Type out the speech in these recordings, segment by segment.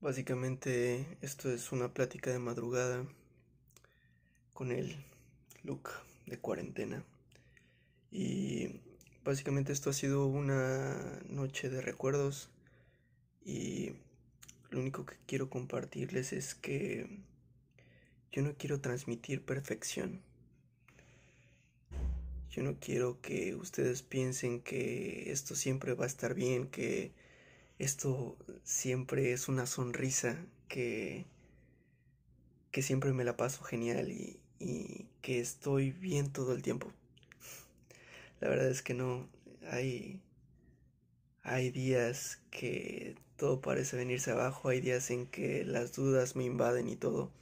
Básicamente esto es una plática de madrugada con el look de cuarentena. Y básicamente esto ha sido una noche de recuerdos y lo único que quiero compartirles es que yo no quiero transmitir perfección. Yo no quiero que ustedes piensen que esto siempre va a estar bien, que esto siempre es una sonrisa que, que siempre me la paso genial y, y que estoy bien todo el tiempo. La verdad es que no, hay, hay días que todo parece venirse abajo, hay días en que las dudas me invaden y todo.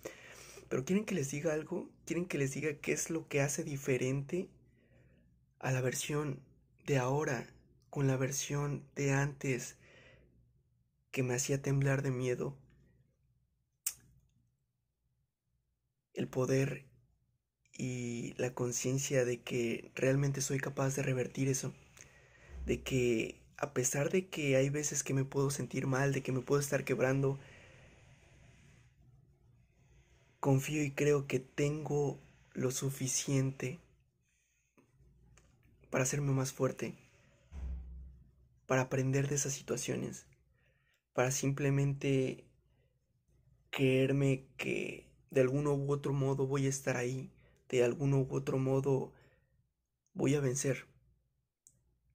Pero quieren que les diga algo, quieren que les diga qué es lo que hace diferente a la versión de ahora con la versión de antes que me hacía temblar de miedo. El poder y la conciencia de que realmente soy capaz de revertir eso, de que a pesar de que hay veces que me puedo sentir mal, de que me puedo estar quebrando, confío y creo que tengo lo suficiente para hacerme más fuerte, para aprender de esas situaciones, para simplemente creerme que de alguno u otro modo voy a estar ahí, de alguno u otro modo voy a vencer.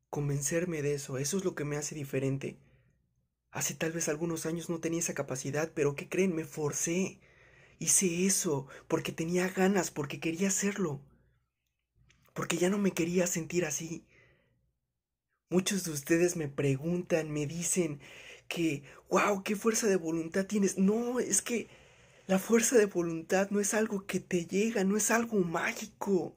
Convencerme de eso, eso es lo que me hace diferente. Hace tal vez algunos años no tenía esa capacidad, pero ¿qué creen? Me forcé. Hice eso porque tenía ganas, porque quería hacerlo. Porque ya no me quería sentir así. Muchos de ustedes me preguntan, me dicen, que, wow, qué fuerza de voluntad tienes. No, es que la fuerza de voluntad no es algo que te llega, no es algo mágico.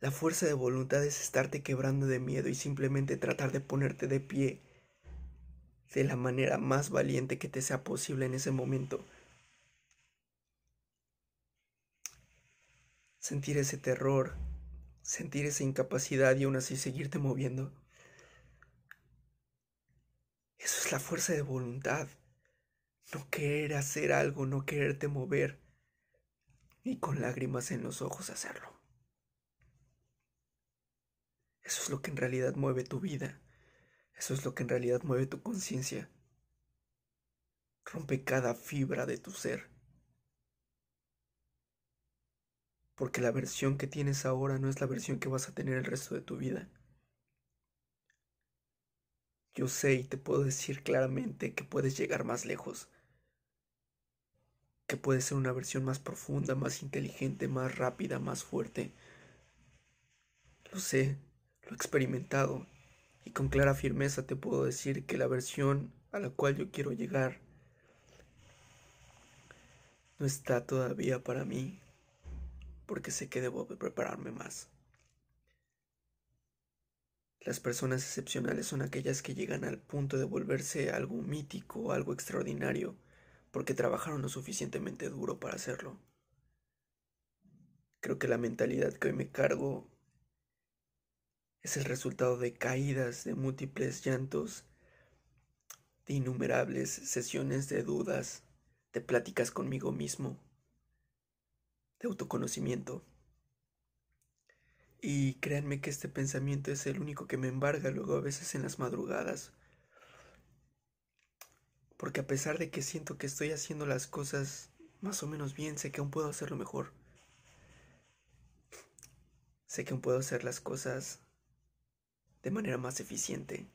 La fuerza de voluntad es estarte quebrando de miedo y simplemente tratar de ponerte de pie de la manera más valiente que te sea posible en ese momento. Sentir ese terror, sentir esa incapacidad y aún así seguirte moviendo. Eso es la fuerza de voluntad. No querer hacer algo, no quererte mover y con lágrimas en los ojos hacerlo. Eso es lo que en realidad mueve tu vida. Eso es lo que en realidad mueve tu conciencia. Rompe cada fibra de tu ser. Porque la versión que tienes ahora no es la versión que vas a tener el resto de tu vida. Yo sé y te puedo decir claramente que puedes llegar más lejos, que puedes ser una versión más profunda, más inteligente, más rápida, más fuerte. Lo sé, lo he experimentado y con clara firmeza te puedo decir que la versión a la cual yo quiero llegar no está todavía para mí porque sé que debo prepararme más. Las personas excepcionales son aquellas que llegan al punto de volverse algo mítico, algo extraordinario, porque trabajaron lo suficientemente duro para hacerlo. Creo que la mentalidad que hoy me cargo es el resultado de caídas, de múltiples llantos, de innumerables sesiones de dudas, de pláticas conmigo mismo, de autoconocimiento. Y créanme que este pensamiento es el único que me embarga luego a veces en las madrugadas. Porque a pesar de que siento que estoy haciendo las cosas más o menos bien, sé que aún puedo hacerlo mejor. Sé que aún puedo hacer las cosas de manera más eficiente.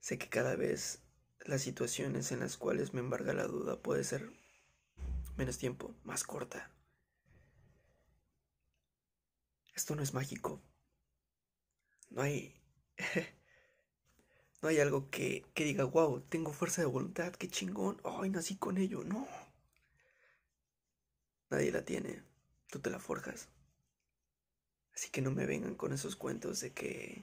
Sé que cada vez las situaciones en las cuales me embarga la duda puede ser menos tiempo, más corta. Esto no es mágico. No hay... no hay algo que, diga, wow, tengo fuerza de voluntad, qué chingón, ay, nací con ello. No. Nadie la tiene, tú te la forjas. Así que no me vengan con esos cuentos de que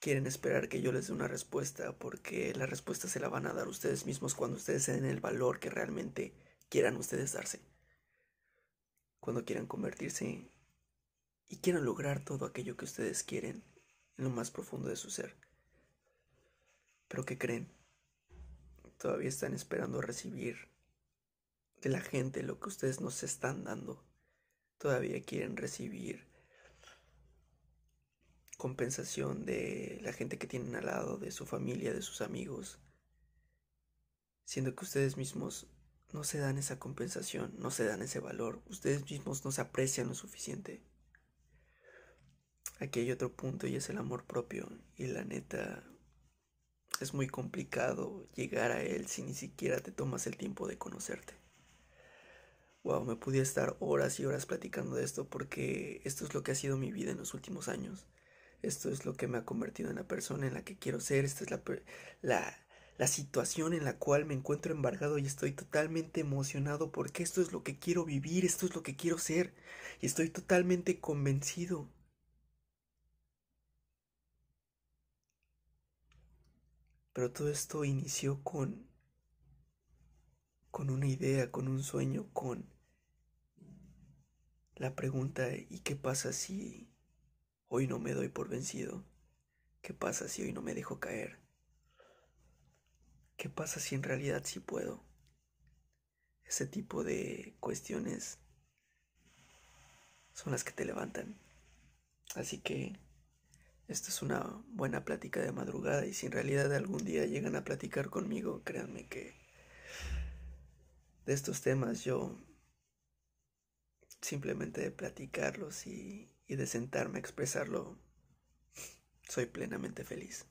quieren esperar que yo les dé una respuesta, porque la respuesta se la van a dar ustedes mismos cuando ustedes se den el valor que realmente quieran ustedes darse. Cuando quieran convertirse en y quieran lograr todo aquello que ustedes quieren en lo más profundo de su ser. Pero ¿qué creen? Todavía están esperando recibir de la gente lo que ustedes nos están dando. Todavía quieren recibir compensación de la gente que tienen al lado, de su familia, de sus amigos, siendo que ustedes mismos no se dan esa compensación, no se dan ese valor, ustedes mismos no se aprecian lo suficiente aquí hay otro punto y es el amor propio. Y la neta, es muy complicado llegar a él si ni siquiera te tomas el tiempo de conocerte. Wow, me pude estar horas y horas platicando de esto porque esto es lo que ha sido mi vida en los últimos años. Esto es lo que me ha convertido en la persona en la que quiero ser. Esta es la, la, la situación en la cual me encuentro embargado y estoy totalmente emocionado porque esto es lo que quiero vivir, esto es lo que quiero ser. Y estoy totalmente convencido Pero todo esto inició con con una idea, con un sueño, con la pregunta ¿y qué pasa si hoy no me doy por vencido? ¿Qué pasa si hoy no me dejo caer? ¿Qué pasa si en realidad sí puedo? Ese tipo de cuestiones son las que te levantan. Así que esta es una buena plática de madrugada y si en realidad algún día llegan a platicar conmigo, créanme que de estos temas yo simplemente de platicarlos y, y de sentarme a expresarlo, soy plenamente feliz.